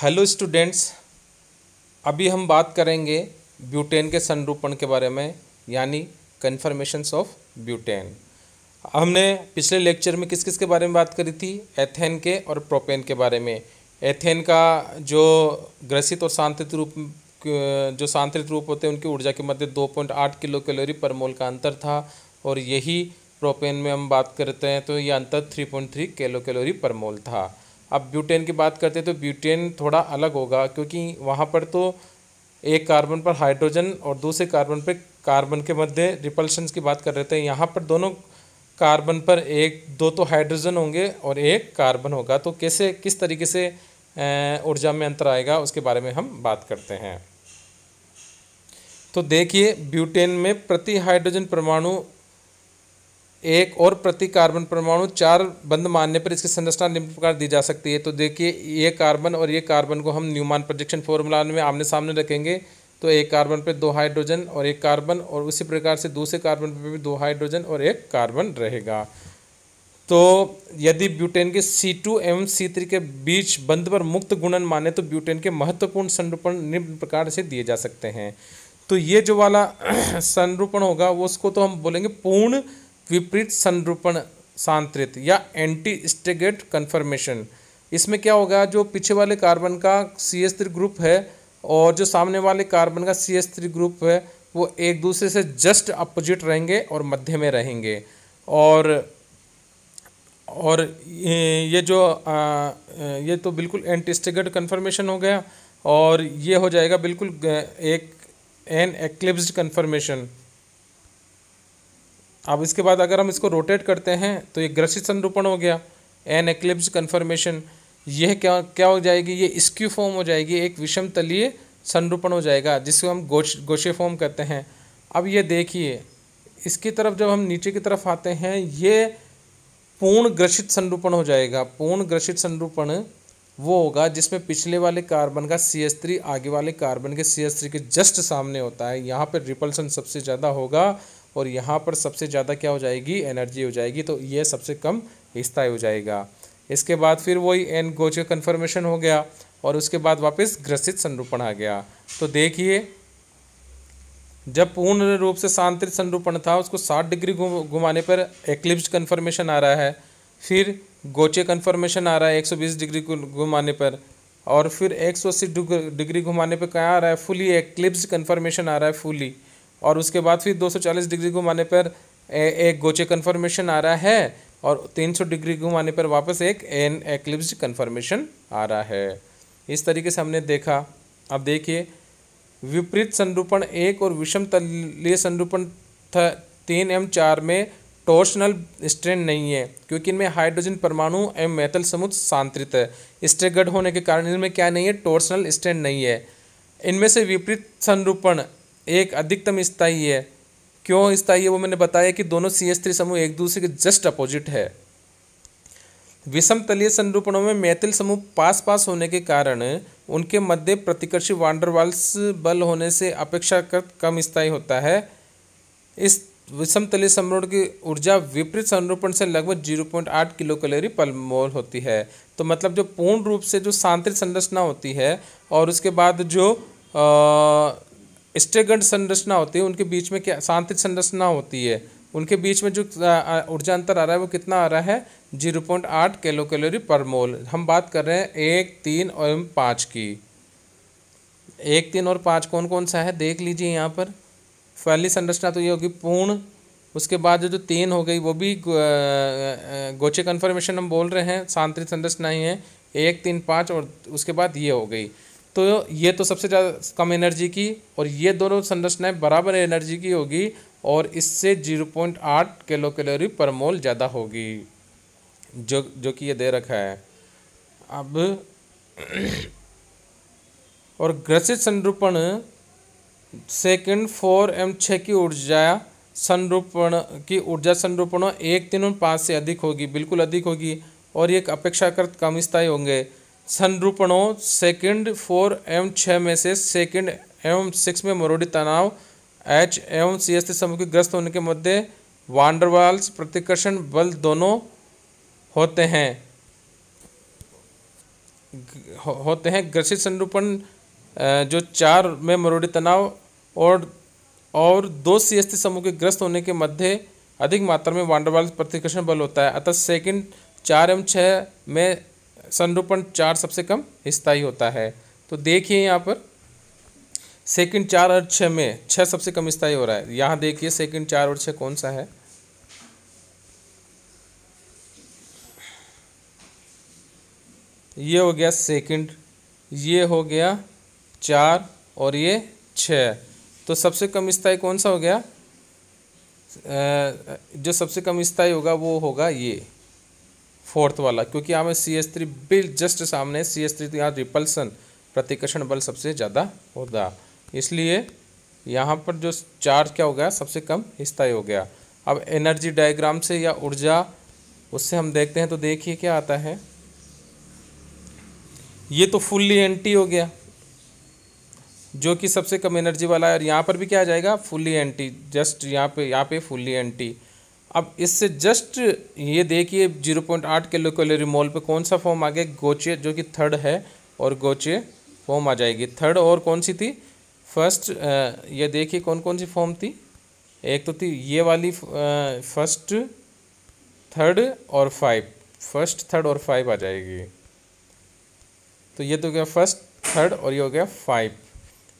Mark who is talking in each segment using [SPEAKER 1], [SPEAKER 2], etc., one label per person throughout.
[SPEAKER 1] hello students अभी हम बात करेंगे ब्यूटेन के संरूपण के बारे में यानी कन्फर्मेशंस ऑफ ब्यूटेन हमने पिछले लेक्चर में किस किस के बारे में बात करी थी एथेन के और प्रोपेन के बारे में एथेन का जो ग्रसित और शांतित रूप जो शांतित रूप होते हैं उनकी ऊर्जा के मध्य 2.8 किलो कैलोरी पर मोल का अंतर था और यही प्रोपेन में हम बात करते हैं तो ये अंतर थ्री किलो कैलोरी पर मोल था अब ब्यूटेन की बात करते हैं तो ब्यूटेन थोड़ा अलग होगा क्योंकि वहाँ पर तो एक कार्बन पर हाइड्रोजन और दूसरे कार्बन पर कार्बन के मध्य रिपल्शन की बात कर रहे थे यहाँ पर दोनों कार्बन पर एक दो तो हाइड्रोजन होंगे और एक कार्बन होगा तो कैसे किस तरीके से ऊर्जा में अंतर आएगा उसके बारे में हम बात करते हैं तो देखिए ब्यूटेन में प्रति हाइड्रोजन परमाणु एक और प्रति कार्बन परमाणु चार बंद मानने पर इसकी संरचना निम्न प्रकार दी जा सकती है तो देखिए ये कार्बन और ये कार्बन को हम न्यूमान प्रोजेक्शन फॉर्मूला में आमने सामने रखेंगे तो एक कार्बन पर दो हाइड्रोजन और एक कार्बन और उसी प्रकार से दूसरे कार्बन पर भी दो हाइड्रोजन और एक कार्बन रहेगा तो यदि ब्यूटेन के C2 एवं C3 के बीच बंद पर मुक्त गुणन माने तो ब्यूटेन के महत्वपूर्ण संरूपण निम्न प्रकार से दिए जा सकते हैं तो ये जो वाला संरूपण होगा वो उसको तो हम बोलेंगे पूर्ण विपरीत संरूपण सांत्रित या एंटी स्टेगेट कन्फर्मेशन इसमें क्या होगा जो पीछे वाले कार्बन का सी एस थ्री ग्रुप है और जो सामने वाले कार्बन का सी एस थ्री ग्रुप है वो एक दूसरे से जस्ट अपोजिट रहेंगे और मध्य में रहेंगे और और ये जो आ, ये तो बिल्कुल एंटी स्टेगेट कन्फर्मेशन हो गया और ये हो जाएगा बिल्कुल एक एन एक्लिप्स कन्फर्मेशन अब इसके बाद अगर हम इसको रोटेट करते हैं तो ये ग्रसित संरूपण हो गया एन एक्लिप्स कन्फर्मेशन यह क्या क्या हो जाएगी ये स्क्यू फॉर्म हो जाएगी एक विषम तलीय संरूपण हो जाएगा जिसको हम गोश गोशे फॉर्म कहते हैं अब ये देखिए इसकी तरफ जब हम नीचे की तरफ आते हैं ये पूर्ण ग्रसित संरूपण हो जाएगा पूर्ण ग्रसित संरूपण वो होगा जिसमें पिछले वाले कार्बन का सी एस थ्री आगे वाले कार्बन के सी एस थ्री के जस्ट सामने होता है यहाँ पर रिपल्सन सबसे ज़्यादा होगा और यहाँ पर सबसे ज़्यादा क्या हो जाएगी एनर्जी हो जाएगी तो ये सबसे कम स्थाई हो जाएगा इसके बाद फिर वही एन गोच का कन्फर्मेशन हो गया और उसके बाद वापस ग्रसित संरूपण आ गया तो देखिए जब पूर्ण रूप से शांतित संरूपण था उसको 60 डिग्री घुमाने पर एक्लिप्स कन्फर्मेशन आ रहा है फिर गोचे कन्फर्मेशन आ रहा है 120 डिग्री घुमाने पर और फिर 180 डिग्री घुमाने पर क्या आ रहा है फुली एक्लिप्स कन्फर्मेशन आ रहा है फुली और उसके बाद फिर 240 डिग्री घुमाने पर एक गोचे कन्फर्मेशन आ रहा है और 300 डिग्री घुमाने पर वापस एक एन एक्लिप्स कन्फर्मेशन आ रहा है इस तरीके से हमने देखा अब देखिए विपरीत संरूपण एक और विषम तलीय संरूपण तीन एम चार में टोर्शनल स्ट्रेन नहीं है क्योंकि इनमें हाइड्रोजन परमाणु एवं मेथल समुद्र सांत्रित है स्ट्रेगढ़ होने के कारण इनमें क्या नहीं है टोर्सनल स्ट्रेन नहीं है इनमें से विपरीत संरूपण एक अधिकतम स्थाई है क्यों स्थाई है वो मैंने बताया कि दोनों सी एस थ्री समूह एक दूसरे के जस्ट अपोजिट है विषम तलीय संरूपणों में मैथिल समूह पास पास होने के कारण उनके मध्य प्रतिकर्षी वांडरवाल्स बल होने से अपेक्षाकृत कम स्थायी होता है इस विषम तलीय समरूपण की ऊर्जा विपरीत संरूपण से लगभग जीरो पॉइंट आठ किलो कैलोरी पर मोल होती है तो मतलब जो पूर्ण रूप से जो सांतरिक संरचना होती है और उसके बाद जो स्टेगंड संरचना होती है उनके बीच में क्या शांतित संरचना होती है उनके बीच में जो ऊर्जा अंतर आ रहा है वो कितना आ रहा है जीरो पॉइंट आठ किलो कैलोरी पर मोल हम बात कर रहे हैं एक तीन और पाँच की एक तीन और पाँच कौन कौन सा है देख लीजिए यहाँ पर पहली संरचना तो ये होगी पूर्ण उसके बाद जो जो तीन हो गई वो भी गोचे कन्फर्मेशन हम बोल रहे हैं सांतरित संरचना ही है एक तीन पाँच और उसके बाद ये हो गई तो ये तो सबसे ज़्यादा कम एनर्जी की और ये दोनों संरचनाएं बराबर एनर्जी की होगी और इससे जीरो पॉइंट आठ किलो कैलोरी पर मोल ज़्यादा होगी जो जो कि ये दे रखा है अब और ग्रसित संरूपण सेकंड फोर एम छः की ऊर्जा संरूपण की ऊर्जा संरूपणों एक तीन और पाँच से अधिक होगी बिल्कुल अधिक होगी और ये अपेक्षाकृत कम स्थायी होंगे संरूपणों सेकंड फोर एवं छः में से सेकंड एवं सिक्स में मरोडी तनाव एच एवं सी एस समूह के ग्रस्त होने के मध्य वांडरवाल्स प्रतिकर्षण बल दोनों होते हैं होते हैं ग्रसित संरूपण जो चार में मरोड़ी तनाव और और दो सी एस समूह के ग्रस्त होने के मध्य अधिक मात्रा में वांडरवाल्स प्रतिकर्षण बल होता है अतः सेकंड चार एवं छः में संरूपण चार सबसे कम स्थाई होता है तो देखिए यहाँ पर सेकंड चार और छः में छः सबसे कम स्थाई हो रहा है यहाँ देखिए सेकंड चार और छः कौन सा है ये हो गया सेकंड ये हो गया चार और ये छः तो सबसे कम स्थाई कौन सा हो गया जो सबसे कम स्थाई होगा वो होगा ये फोर्थ वाला क्योंकि यहाँ में सी एस थ्री बिल जस्ट सामने सी एस थ्री यहाँ रिपल्सन प्रतिकर्षण बल सबसे ज़्यादा होगा इसलिए यहाँ पर जो चार्ज क्या हो गया सबसे कम स्थायी हो गया अब एनर्जी डायग्राम से या ऊर्जा उससे हम देखते हैं तो देखिए क्या आता है ये तो फुल्ली एंटी हो गया जो कि सबसे कम एनर्जी वाला है और यहाँ पर भी क्या आ जाएगा फुल्ली एंटी जस्ट यहाँ पे यहाँ पे फुल्ली एंटी अब इससे जस्ट ये देखिए 0.8 किलो कैलोरी मोल पे कौन सा फॉर्म आ गया गोचे जो कि थर्ड है और गोचे फॉर्म आ जाएगी थर्ड और कौन सी थी फर्स्ट ये देखिए कौन कौन सी फॉर्म थी एक तो थी ये वाली फर्स्ट थर्ड और फाइव फर्स्ट थर्ड और फाइव आ जाएगी तो ये तो गया फर्स्ट थर्ड और ये हो गया फाइव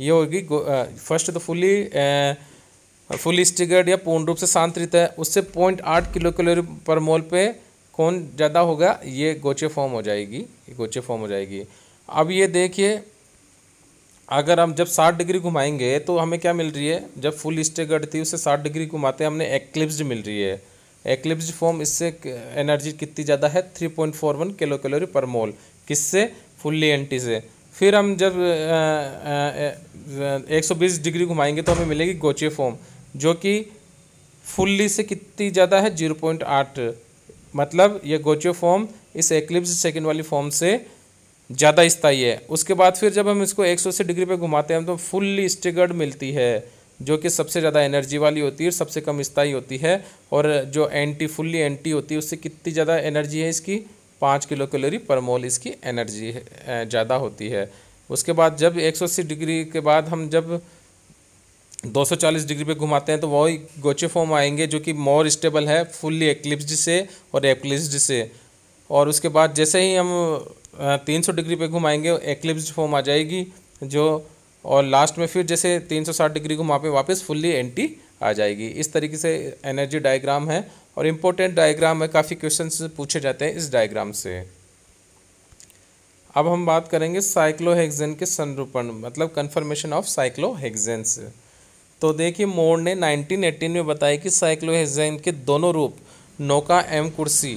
[SPEAKER 1] ये होगी फर्स्ट तो फुली फुल स्टिगर्ड या पूर्ण रूप से शांत रहता है उससे पॉइंट आठ किलो कैलोरी पर मोल पे कौन ज़्यादा होगा ये गोचे फॉर्म हो जाएगी ये गोचे फॉर्म हो जाएगी अब ये देखिए अगर हम जब साठ डिग्री घुमाएंगे तो हमें क्या मिल रही है जब फुल स्टिगर्ड थी उससे साठ डिग्री घुमाते हमने एक्लिप्स मिल रही है एक्लिप्स फॉर्म इससे एनर्जी कितनी ज़्यादा है three point four one kilo calorie per mole किससे फुल्ली एंटी से फिर हम जब एक सौ बीस डिग्री घुमाएंगे तो हमें मिलेगी गोचे फॉर्म जो कि फुल्ली से कितनी ज़्यादा है जीरो पॉइंट आठ मतलब ये गोचो फॉर्म इस एक्लिप्स सेकेंड वाली फॉर्म से ज़्यादा स्थाई है उसके बाद फिर जब हम इसको एक सौ अस्सी डिग्री पे घुमाते हैं तो फुल्ली स्टिगर्ड मिलती है जो कि सबसे ज़्यादा एनर्जी वाली होती है और सबसे कम स्थाई होती है और जो एंटी फुल्ली एंटी होती है उससे कितनी ज़्यादा एनर्जी है इसकी पाँच किलो कैलोरी पर मोल इसकी एनर्जी ज़्यादा होती है उसके बाद जब एक सौ अस्सी डिग्री के बाद हम जब 240 डिग्री पे घुमाते हैं तो वही गोचे फॉर्म आएंगे जो कि मोर स्टेबल है फुल्ली एक्लिप्स से और एक्लिप्स से और उसके बाद जैसे ही हम 300 डिग्री पे घुमाएंगे एक्लिप्स फॉर्म आ जाएगी जो और लास्ट में फिर जैसे 360 डिग्री घुमा पे वापस फुल्ली एंटी आ जाएगी इस तरीके से एनर्जी डायग्राम है और इम्पोर्टेंट डायग्राम है काफ़ी क्वेश्चन पूछे जाते हैं इस डायग्राम से अब हम बात करेंगे साइक्लोहेगजेन के संरूपण मतलब कन्फर्मेशन ऑफ साइक्लोहेगजेंस तो देखिए मोर ने 1918 में बताया कि साइक्लोहेजाइन के दोनों रूप नौका एम कुर्सी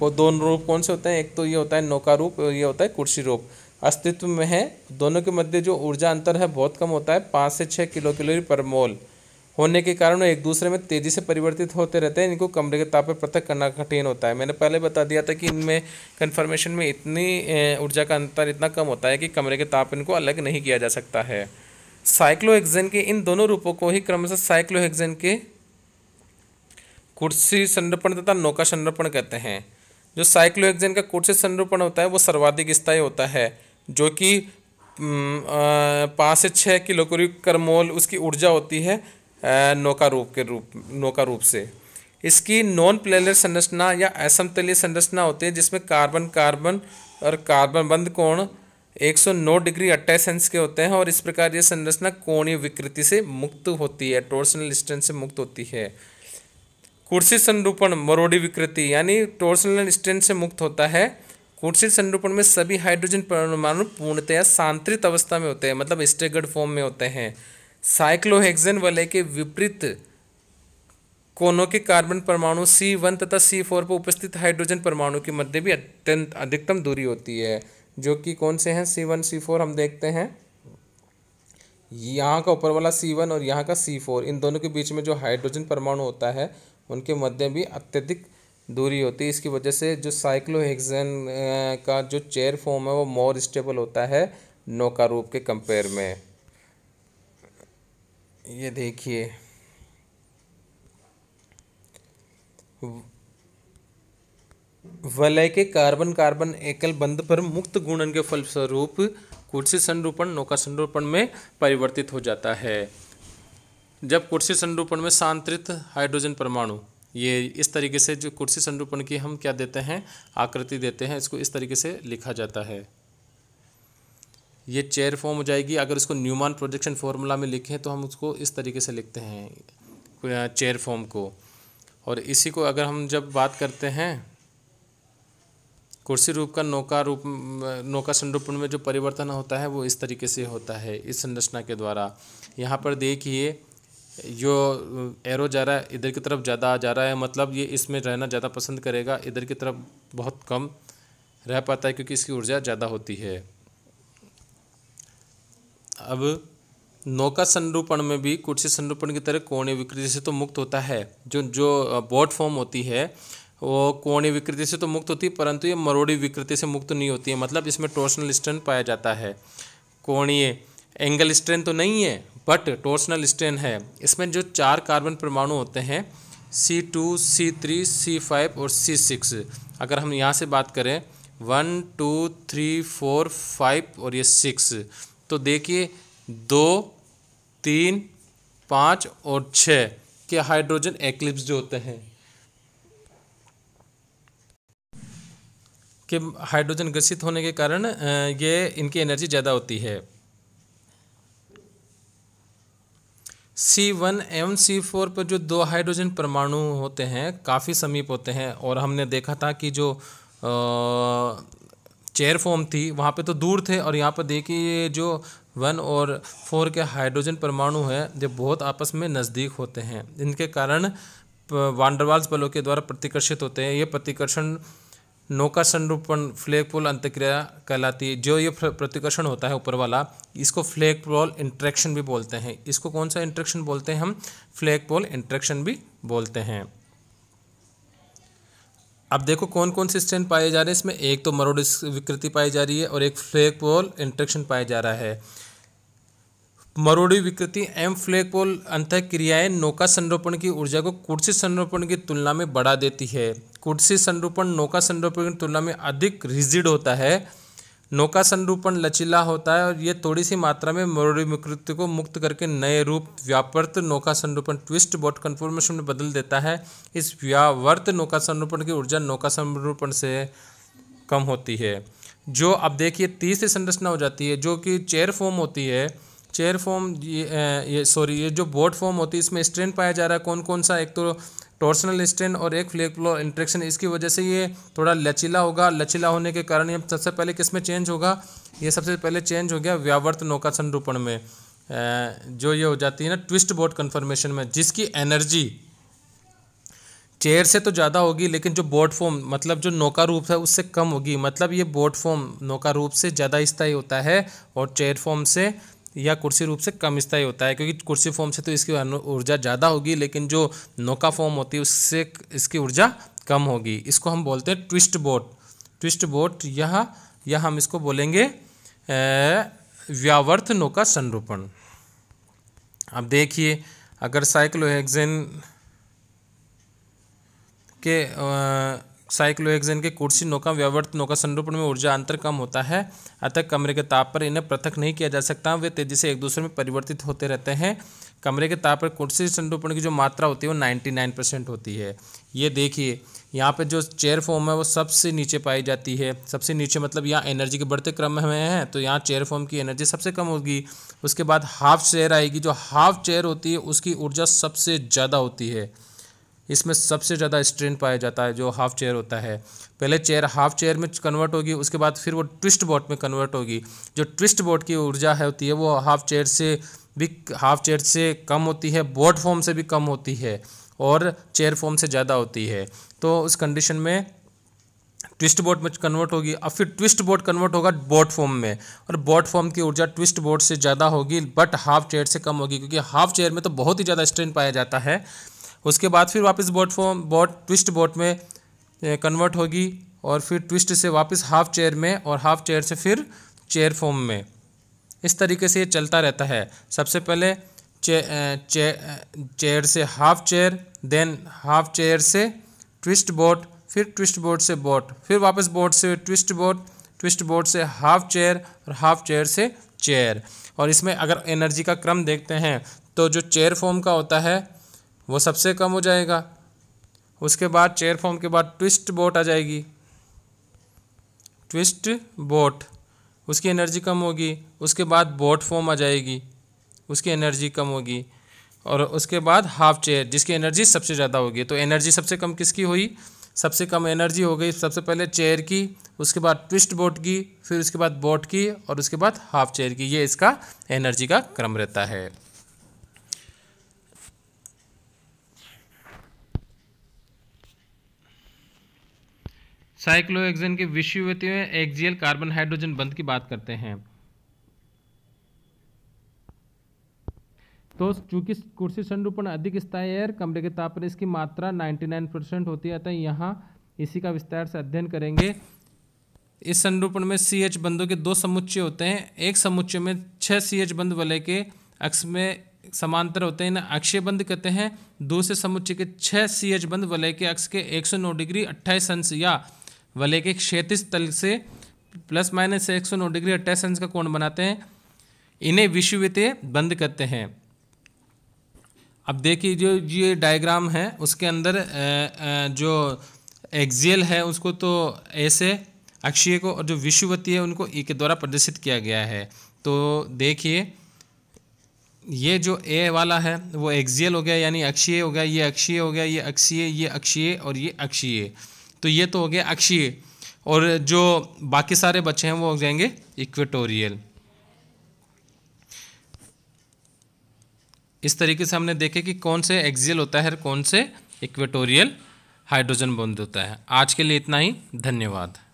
[SPEAKER 1] को दोनों रूप कौन से होते हैं एक तो ये होता है नौका रूप और ये होता है कुर्सी रूप अस्तित्व में है दोनों के मध्य जो ऊर्जा अंतर है बहुत कम होता है पाँच से छः किलो किलो पर मोल होने के कारण एक दूसरे में तेज़ी से परिवर्तित होते रहते हैं इनको कमरे के ताप पर पृथक करना कठिन होता है मैंने पहले बता दिया था कि इनमें कन्फर्मेशन में इतनी ऊर्जा का अंतर इतना कम होता है कि कमरे के ताप इनको अलग नहीं किया जा सकता है साइक्लोहेक्सेन के इन दोनों रूपों को ही क्रमशः साइक्लोहेक्सेन के कुर्सी संरूपण तथा नौका संरूपण कहते हैं जो साइक्लोहेक्सेन का कुर्सी संरूपण होता है वो सर्वाधिक स्थायी होता है जो कि पाँच से छः किलो करमोल उसकी ऊर्जा होती है नौका रूप के रूप नौका रूप से इसकी नॉन प्लेनर संरचना या असमतलीय संरचना होती है जिसमें कार्बन कार्बन और कार्बन बंद कोण 109 डिग्री अट्ठाईस के होते हैं और इस प्रकार ये संरचना कोणीय विकृति से मुक्त होती है टोर्सनल स्ट्रेंथ से मुक्त होती है कुर्सी संरूपण मरोडी विकृति यानी टोर्सनल स्ट्रेंथ से मुक्त होता है कुर्सी संरूपण में सभी हाइड्रोजन परमाणु पूर्णतया सांतरित अवस्था में होते हैं मतलब स्टेगर्ड फॉर्म में होते हैं साइक्लोहेक्जन वलय के विपरीत कोनों के कार्बन परमाणु सी वन तथा सी फोर पर उपस्थित हाइड्रोजन परमाणु के मध्य भी अत्यंत अधिकतम दूरी होती है जो कि कौन से हैं सी वन सी फोर हम देखते हैं यहाँ का ऊपर वाला सी वन और यहाँ का सी फोर इन दोनों के बीच में जो हाइड्रोजन परमाणु होता है उनके मध्य भी अत्यधिक दूरी होती है इसकी वजह से जो साइक्लोहेक्सन का जो चेयर फॉर्म है वो मोर स्टेबल होता है नौका रूप के कंपेयर में ये देखिए वलय के कार्बन कार्बन एकल बंध पर मुक्त गुणन के फलस्वरूप कुर्सी संरूपण नौका संरूपण में परिवर्तित हो जाता है जब कुर्सी संरूपण में सांत्रित हाइड्रोजन परमाणु ये इस तरीके से जो कुर्सी संरूपण की हम क्या देते हैं आकृति देते हैं इसको इस तरीके से लिखा जाता है ये चेयर फॉर्म हो जाएगी अगर इसको न्यूमान प्रोजेक्शन फॉर्मूला में लिखें तो हम उसको इस तरीके से लिखते हैं चेयर फॉर्म को और इसी को अगर हम जब बात करते हैं कुर्सी रूप का नौका रूप नौका संरूपण में जो परिवर्तन होता है वो इस तरीके से होता है इस संरचना के द्वारा यहाँ पर देखिए जो एरो जा रहा है इधर की तरफ ज़्यादा जा रहा है मतलब ये इसमें रहना ज़्यादा पसंद करेगा इधर की तरफ बहुत कम रह पाता है क्योंकि इसकी ऊर्जा ज़्यादा होती है अब नौका संरूपण में भी कुर्सी संरूपण की तरह कोणीय विकृति से तो मुक्त होता है जो जो बोट फॉर्म होती है वो कोणी विकृति से तो मुक्त होती है परंतु ये मरोड़ी विकृति से मुक्त नहीं होती है मतलब इसमें टोर्सनल स्ट्रेन पाया जाता है कोणीय एंगल स्ट्रेन तो नहीं है बट टोर्सनल स्ट्रेन है इसमें जो चार कार्बन परमाणु होते हैं C two C three C five और सी सिक्स अगर हम यहाँ से बात करें one two three four five और ये सिक्स तो देखिए दो तीन पाँच और छः के हाइड्रोजन एक्लिप्स जो होते हैं कि हाइड्रोजन ग्रसित होने के कारण ये इनकी एनर्जी ज़्यादा होती है सी वन एवं सी फोर पर जो दो हाइड्रोजन परमाणु होते हैं काफ़ी समीप होते हैं और हमने देखा था कि जो चेयर फॉर्म थी वहाँ पे तो दूर थे और यहाँ पर देखिए जो वन और फोर के हाइड्रोजन परमाणु हैं जो बहुत आपस में नज़दीक होते हैं इनके कारण वांडरवाल्स बलों के द्वारा प्रतिकर्षित होते हैं ये प्रतिकर्षण संरूपण फ्लेग पोल अंतक्रिया कहलाती है जो ये प्रतिकर्षण होता है ऊपर वाला इसको फ्लेग पोल इंट्रैक्शन भी बोलते हैं इसको कौन सा इंट्रैक्शन बोलते हैं हम फ्लेग पोल इंट्रैक्शन भी बोलते हैं अब देखो कौन कौन से स्टैंड पाए जा रहे हैं इसमें एक तो मरोड विकृति पाई जा रही है और एक फ्लेग पोल इंट्रैक्शन पाया जा रहा है मरोड़ी विकृति एम फ्लैगपोल अंत क्रियाएँ नौका संरोपण की ऊर्जा को कुर्सी संरोपण की तुलना में बढ़ा देती है कुर्सी संरूपण नौका संरोपण की तुलना में अधिक रिजिड होता है नौका संरूपण लचीला होता है और ये थोड़ी सी मात्रा में मरोड़ी विकृति को मुक्त करके नए रूप व्यापर्त नौका संरूपण ट्विस्ट बोट कन्फॉर्मेशन में बदल देता है इस व्यावर्त नौका संरूपण की ऊर्जा नौका संरूपण से कम होती है जो अब देखिए तीसरी संरचना हो जाती है जो कि चेयर फॉर्म होती है चेयर फॉर्म ये ये सॉरी ये जो बोर्ड फॉर्म होती है इसमें स्ट्रेन पाया जा रहा है कौन कौन सा एक तो टोर्सनल स्ट्रेन और एक फ्लेक फ्लो इंट्रेक्शन इसकी वजह से ये थोड़ा लचीला होगा लचीला होने के कारण ये सबसे पहले किस में चेंज होगा ये सबसे पहले चेंज हो गया व्यावर्त नौका संरूपण में जो ये हो जाती है ना ट्विस्ट बोर्ड कन्फर्मेशन में जिसकी एनर्जी चेयर से तो ज़्यादा होगी लेकिन जो बोट फॉर्म मतलब जो नौका रूप है उससे कम होगी मतलब ये बोट फॉर्म नौका रूप से ज़्यादा स्थायी होता है और चेयर फॉर्म से या कुर्सी रूप से कम स्थायी होता है क्योंकि कुर्सी फॉर्म से तो इसकी ऊर्जा ज़्यादा होगी लेकिन जो नौका फॉर्म होती है उससे इसकी ऊर्जा कम होगी इसको हम बोलते हैं ट्विस्ट बोट ट्विस्ट बोट यह या हम इसको बोलेंगे व्यावर्त नौका संरूपण अब देखिए अगर साइक्लोहेक्सेन के आ, साइक्लोहेक्सेन के कुर्सी का व्यवर्त नौका संरूपण में ऊर्जा अंतर कम होता है अतः कमरे के ताप पर इन्हें पृथक नहीं किया जा सकता वे तेजी से एक दूसरे में परिवर्तित होते रहते हैं कमरे के ताप पर कुर्सी संरूपण की जो मात्रा होती है वो नाइन्टी नाइन परसेंट होती है ये देखिए यहाँ पर जो चेयर फॉर्म है वो सबसे नीचे पाई जाती है सबसे नीचे मतलब यहाँ एनर्जी के बढ़ते क्रम में है तो यहाँ चेयर फॉर्म की एनर्जी सबसे कम होगी उसके बाद हाफ चेयर आएगी जो हाफ चेयर होती है उसकी ऊर्जा सबसे ज़्यादा होती है इसमें सबसे ज़्यादा स्ट्रेन पाया जाता है जो हाफ चेयर होता है पहले चेयर हाफ चेयर में कन्वर्ट होगी उसके बाद फिर वो ट्विस्ट बोट में कन्वर्ट होगी जो ट्विस्ट बोट की ऊर्जा है होती है वो हाफ चेयर से भी हाफ चेयर से कम होती है बोट फॉर्म से भी कम होती है और चेयर फॉर्म से ज़्यादा होती है तो उस कंडीशन में ट्विस्ट बोर्ड में कन्वर्ट होगी अब फिर ट्विस्ट बोर्ड कन्वर्ट होगा बोट फॉर्म में और बोट फॉर्म की ऊर्जा ट्विस्ट बोर्ड से ज़्यादा होगी बट हाफ चेयर से कम होगी क्योंकि हाफ चेयर में तो बहुत ही ज़्यादा स्ट्रेन पाया जाता है उसके बाद फिर वापस boat form boat twist boat में कन्वर्ट होगी और फिर ट्विस्ट से वापस हाफ चेयर में और हाफ चेयर से फिर चेयर फॉर्म में इस तरीके से ये चलता रहता है सबसे पहले चे, चे, चेयर से half chair then half chair से ट्विस्ट बोट फिर ट्विस्ट बोट से बोट फिर वापस बोट से ट्विस्ट बोट ट्विस्ट बोट से हाफ चेयर और हाफ चेयर से चेयर और इसमें अगर एनर्जी का क्रम देखते हैं तो जो चेयर फॉर्म का होता है वो सबसे कम हो जाएगा उसके बाद चेयर फॉर्म के बाद ट्विस्ट बोट आ जाएगी ट्विस्ट बोट उसकी एनर्जी कम होगी उसके बाद बोट फॉर्म आ जाएगी उसकी एनर्जी कम होगी और उसके बाद हाफ चेयर जिसकी एनर्जी सबसे ज़्यादा होगी तो एनर्जी सबसे कम किसकी हुई सबसे कम एनर्जी हो गई सबसे पहले चेयर की उसके बाद ट्विस्ट बोट की फिर उसके बाद बोट की और उसके बाद हाफ चेयर की ये इसका एनर्जी का क्रम रहता है साइक्लोहेक्सेन के में एक्जियल कार्बन हाइड्रोजन बंध की बात करते हैं तो चूंकि कुर्सी संरूपण अधिक स्थायी है कमरे के ताप पर इसकी मात्रा 99 परसेंट होती है अतः यहाँ इसी का विस्तार से अध्ययन करेंगे इस संरूपण में सी एच बंधों के दो समुच्चय होते हैं एक समुच्चय में छः सी एच बंध वाले के अक्ष में समांतर होते हैं इन्हें अक्षय बंध कहते हैं दूसरे समुच्चय के छः सी एच बंध वलय के अक्ष के 109 डिग्री अट्ठाईस अंश या वाले के क्षेत्र तल से प्लस माइनस एक सौ नौ डिग्री अट्ठाईस अंश का कोण बनाते हैं इन्हें विश्ववित्य बंद करते हैं अब देखिए जो ये डायग्राम है उसके अंदर जो एक्जियल है उसको तो ऐसे अक्षीय को और जो विश्ववती है उनको ई के द्वारा प्रदर्शित किया गया है तो देखिए ये जो ए वाला है वो एक्जियल हो गया यानी अक्षीय हो गया ये अक्षीय हो गया ये अक्षीय ये अक्षीय और ये अक्षीय तो ये तो हो गया अक्षीय और जो बाकी सारे बच्चे हैं वो हो जाएंगे इक्वेटोरियल इस तरीके से हमने देखे कि कौन से एक्सियल होता है और कौन से इक्वेटोरियल हाइड्रोजन बंद होता है आज के लिए इतना ही धन्यवाद